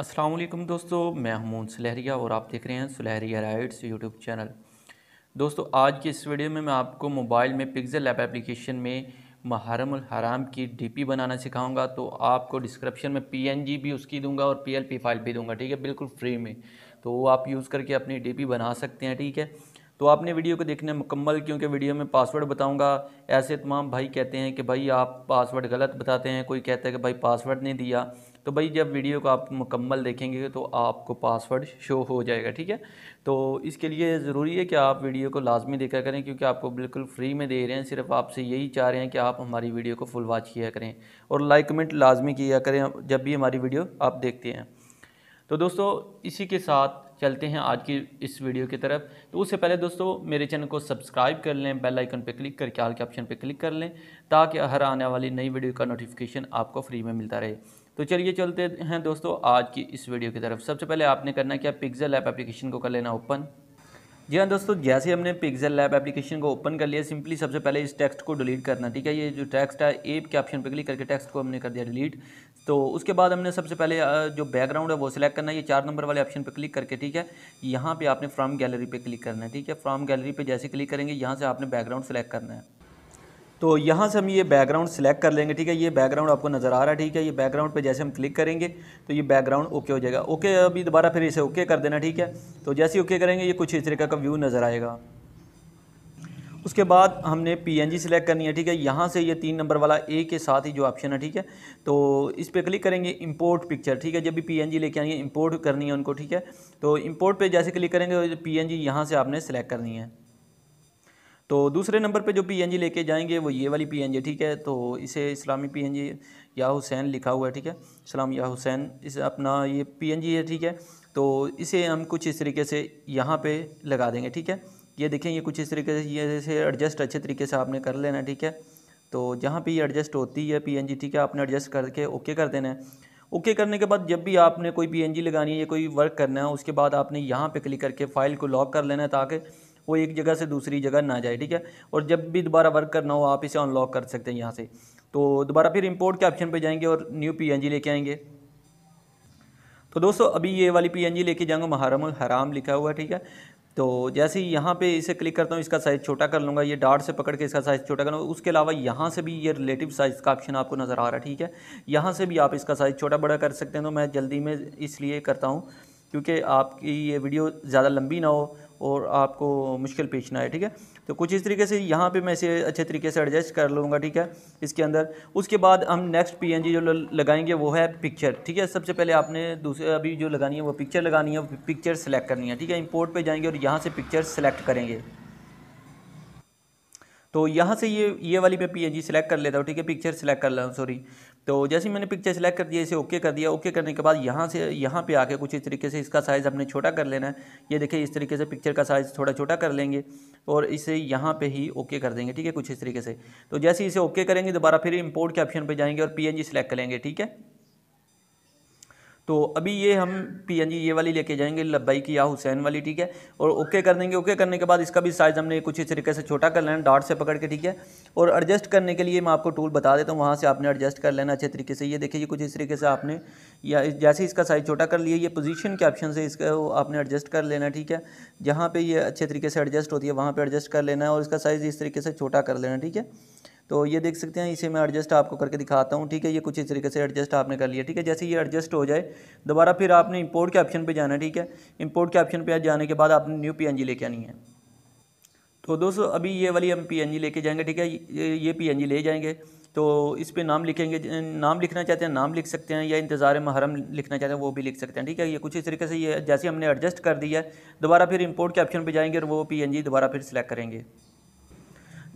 असलकम दोस्तों मैं हमून सुलहरिया और आप देख रहे हैं सुलहरिया राइट्स यूट्यूब चैनल दोस्तों आज की इस वीडियो में मैं आपको मोबाइल में पिक्जल ऐप एप्लीकेशन में महरम हराम की डीपी बनाना सिखाऊंगा तो आपको डिस्क्रिप्शन में पीएनजी भी उसकी दूंगा और पीएलपी फाइल भी दूंगा ठीक है बिल्कुल फ्री में तो वो आप यूज़ करके अपनी डी बना सकते हैं ठीक है तो आपने वीडियो को देखना मुकम्मल क्योंकि वीडियो में पासवर्ड बताऊँगा ऐसे तमाम भाई कहते हैं कि भाई आप पासवर्ड गलत बताते हैं कोई कहता है कि भाई पासवर्ड नहीं दिया तो भाई जब वीडियो को आप मुकम्मल देखेंगे तो आपको पासवर्ड शो हो जाएगा ठीक है तो इसके लिए ज़रूरी है कि आप वीडियो को लाजमी देखा करें क्योंकि आपको बिल्कुल फ्री में दे रहे हैं सिर्फ आपसे यही चाह रहे हैं कि आप हमारी वीडियो को फुल वॉच किया करें और लाइक कमेंट लाजमी किया करें जब भी हमारी वीडियो आप देखते हैं तो दोस्तों इसी के साथ चलते हैं आज की इस वीडियो की तरफ तो उससे पहले दोस्तों मेरे चैनल को सब्सक्राइब कर लें बेल आइकन पर क्लिक करके आल के ऑप्शन पर क्लिक कर लें ताकि हर आने वाली नई वीडियो का नोटिफिकेशन आपको फ्री में मिलता रहे तो चलिए चलते हैं दोस्तों आज की इस वीडियो की तरफ सबसे पहले आपने करना क्या पिक्जल ऐप एप्लीकेशन को कर लेना ओपन जी हाँ दोस्तों जैसे हमने पिक्जल लैब एप्लीकेशन को ओपन कर लिया सिंपली सबसे पहले इस टेक्स्ट को डिलीट करना ठीक है ये जो टेक्स्ट है एप के ऑप्शन पर क्लिक करके टेक्स्ट को हमने कर दिया डिलीट तो उसके बाद हमने सबसे पहले जो बैकग्राउंड है वो सिलेक्ट करना है ये चार नंबर वाले ऑप्शन पर क्लिक करके ठीक है यहाँ पर आपने फ्राम गैलरी पर क्लिक करना है ठीक है फ्राम गैलरी पर जैसे क्लिक करेंगे यहाँ से आपने बैकग्राउंड सेलेक्ट करना है तो यहाँ से हम ये बैकग्राउंड सिलेक्ट कर लेंगे ठीक है ये बैकग्राउंड आपको नज़र आ रहा है ठीक है ये बैकग्राउंड पे जैसे हम क्लिक करेंगे तो ये बैकग्राउंड ओके हो जाएगा ओके अभी दोबारा फिर इसे ओके कर देना ठीक है तो जैसे ही ओके करेंगे ये कुछ इस तरीके का व्यू नज़र आएगा उसके बाद हमने पी एन जी सेलेक्ट करनी है ठीक है यहाँ से ये तीन नंबर वाला ए के साथ ही जो ऑप्शन है ठीक है तो इस पर क्लिक करेंगे इंपोर्ट पिक्चर ठीक है जब भी पी एन जी लेके आएंगे इंपोर्ट करनी है उनको ठीक है तो इंपोर्ट पे जैसे क्लिक करेंगे पी एन जी यहाँ से आपने सेलेक्ट करनी है तो दूसरे नंबर पे जो पीएनजी लेके जाएंगे वो ये वाली पीएनजी ठीक है तो इसे इस्लामी पीएनजी या हुसैन लिखा हुआ है ठीक है इस्लाम या हुसैन इस अपना ये पीएनजी है ठीक है तो इसे हम कुछ इस तरीके से यहाँ पे लगा देंगे ठीक है ये देखें ये कुछ इस तरीके से ये इसे एडजस्ट अच्छे तरीके से आपने कर लेना ठीक है तो जहाँ पर ये एडजस्ट होती है पी ठीक है आपने एडजस्ट करके ओके कर देना है ओके करने के बाद जब भी आपने कोई पीएनजी लगानी है या कोई वर्क करना है उसके बाद आपने यहाँ पे क्लिक करके फ़ाइल को लॉक कर लेना है ताकि वो एक जगह से दूसरी जगह ना जाए ठीक है और जब भी दोबारा वर्क करना हो आप इसे अनलॉक कर सकते हैं यहाँ से तो दोबारा फिर इम्पोर्ट के ऑप्शन पर जाएंगे और न्यू पी लेके आएंगे तो दोस्तों अभी ये वाली पी लेके जाऊँगा महरम हराम लिखा हुआ ठीक है तो जैसे ही यहाँ पे इसे क्लिक करता हूँ इसका साइज़ छोटा कर लूँगा ये डार्ट से पकड़ के इसका साइज़ छोटा कर लूँगा उसके अलावा यहाँ से भी ये रिलेटिव साइज़ का ऑप्शन आपको नज़र आ रहा है ठीक है यहाँ से भी आप इसका साइज़ छोटा बड़ा कर सकते हैं तो मैं जल्दी में इसलिए करता हूँ क्योंकि आपकी ये वीडियो ज़्यादा लंबी ना हो और आपको मुश्किल पेश ना आए ठीक है तो कुछ इस तरीके से यहाँ पे मैं इसे अच्छे तरीके से एडजस्ट कर लूँगा ठीक है इसके अंदर उसके बाद हम नेक्स्ट पीएनजी जो लगाएंगे वो है पिक्चर ठीक है सबसे पहले आपने दूसरे अभी जो लगानी है वो पिक्चर लगानी है पिक्चर सेलेक्ट करनी है ठीक है इम्पोर्ट पर जाएंगे और यहाँ से पिक्चर सेलेक्ट करेंगे तो यहाँ से ये ये वाली मैं जी सेलेक्ट कर लेता हूँ ठीक है पिक्चर सेलेक्ट कर लूँ सॉरी तो जैसे मैंने पिक्चर सेलेक्ट कर दिया इसे ओके कर दिया ओके करने के बाद यहाँ से यहाँ पे आके कुछ इस तरीके से इसका साइज़ हमने छोटा कर लेना है ये देखिए इस तरीके से पिक्चर का साइज़ थोड़ा छोटा कर लेंगे और इसे यहाँ पे ही ओके कर देंगे ठीक है कुछ इस तरीके से तो जैसे इसे ओके करेंगे दोबारा फिर इम्पोर्ट के ऑप्शन पर जाएंगे और पी सेलेक्ट करेंगे ठीक है तो अभी ये हम पीएनजी ये वाली लेके जाएंगे लब्बाई की या हुसैन वाली ठीक है और ओके कर देंगे ओके करने के बाद इसका भी साइज़ हमने कुछ इस तरीके से छोटा कर लेना डार्ट से पकड़ के ठीक है और एडजस्ट करने के लिए मैं आपको टूल बता देता हूँ वहाँ से आपने एडजस्ट कर लेना अच्छे तरीके से ये देखिए कुछ इस तरीके से आपने या जैसे इसका साइज़ छोटा कर लिया ये पोजीशन के ऑप्शन से इसका आपने एडजस्ट कर लेना ठीक है जहाँ पर ये अच्छे तरीके से एडजस्ट होती है वहाँ पर एडजस्ट कर लेना है और इसका साइज़ इस तरीके से छोटा कर लेना ठीक है तो ये देख सकते हैं इसे मैं एडजस्ट आपको करके दिखाता हूँ ठीक है ये कुछ इस तरीके से एडजस्ट आपने कर लिया ठीक है जैसे ये एडजस्ट हो जाए दोबारा फिर आपने इंपोर्ट के ऑप्शन पे जाना है ठीक है इंपोर्ट के ऑप्शन पे जाने के बाद आपने न्यू पीएनजी लेके आनी है तो दोस्तों अभी ये वाली हम जी लेके जाएंगे ठीक है ये जी ले जाएंगे तो इस पर नाम लिखेंगे नाम लिखना चाहते हैं नाम लिख सकते हैं या इंतज़ार महरम लिखना चाहते हैं वो भी लिख सकते हैं ठीक है ये कुछ इस तरीके से ये जैसे हमने एडजस्ट कर दिया है दोबारा फिर इंपोर्ट के ऑप्शन पर जाएंगे और वो जी दोबारा फिर सेलेक्ट करेंगे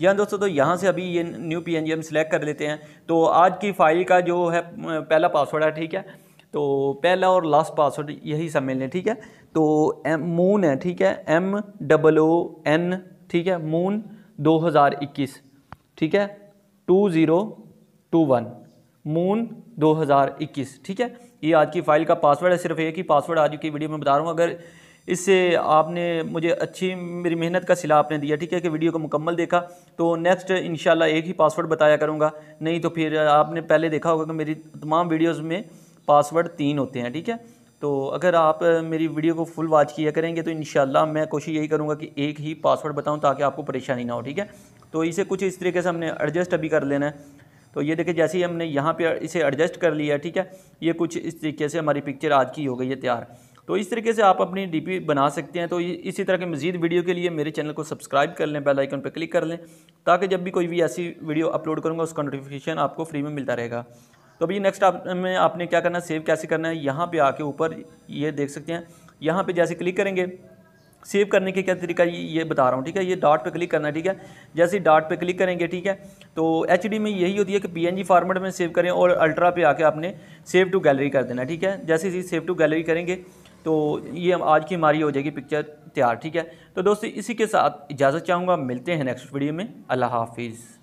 जी हाँ दोस्तों तो यहाँ से अभी ये न्यू पी हम सिलेक्ट कर लेते हैं तो आज की फाइल का जो है पहला पासवर्ड है ठीक है तो पहला और लास्ट पासवर्ड यही सब मिलने ठीक है तो एम मून है ठीक है एम डबल ओ एन ठीक है मून 2021 ठीक है 2021 मून 2021 ठीक है ये आज की फाइल का पासवर्ड है सिर्फ एक ही पासवर्ड आज की वीडियो में बता रहा हूँ अगर इससे आपने मुझे अच्छी मेरी मेहनत का सिला आपने दिया ठीक है कि वीडियो को मुकम्मल देखा तो नेक्स्ट इन एक ही पासवर्ड बताया करूँगा नहीं तो फिर आपने पहले देखा होगा कि मेरी तमाम वीडियोज़ में पासवर्ड तीन होते हैं ठीक है तो अगर आप मेरी वीडियो को फुल वॉच किया करेंगे तो इन मैं कोशिश यही करूँगा कि एक ही पासवर्ड बताऊँ ताकि आपको परेशानी ना हो ठीक है तो इसे कुछ इस तरीके से हमने एडजस्ट अभी कर लेना है तो ये देखिए जैसे ही हमने यहाँ पे इसे एडजस्ट कर लिया ठीक है ये कुछ इस तरीके से हमारी पिक्चर आज की हो गई है तैयार तो इस तरीके से आप अपनी डी बना सकते हैं तो इसी तरह के मजीद वीडियो के लिए मेरे चैनल को सब्सक्राइब कर लें बेल आइकन पर क्लिक कर लें ताकि जब भी कोई भी ऐसी वीडियो अपलोड करूँगा उसका नोटिफिकेशन आपको फ्री में मिलता रहेगा तो अभी नेक्स्ट आप में आपने क्या करना है सेव कैसे करना है यहाँ पे आके ऊपर ये देख सकते हैं यहाँ पे जैसे क्लिक करेंगे सेव करने के क्या तरीका ये बता रहा हूँ ठीक है ये डॉट पे क्लिक करना है ठीक है जैसे डॉट पे क्लिक करेंगे ठीक है तो एच में यही होती है कि जी फॉर्मेट में सेव करें और अल्ट्रा पे आके आपने सेव टू गैलरी कर देना ठीक है जैसे ही सेव टू गैलरी करेंगे तो ये आज की हमारी हो जाएगी पिक्चर तैयार ठीक है तो दोस्तों इसी के साथ इजाज़त चाहूँगा मिलते हैं नेक्स्ट वीडियो में अल्लाह हाफिज़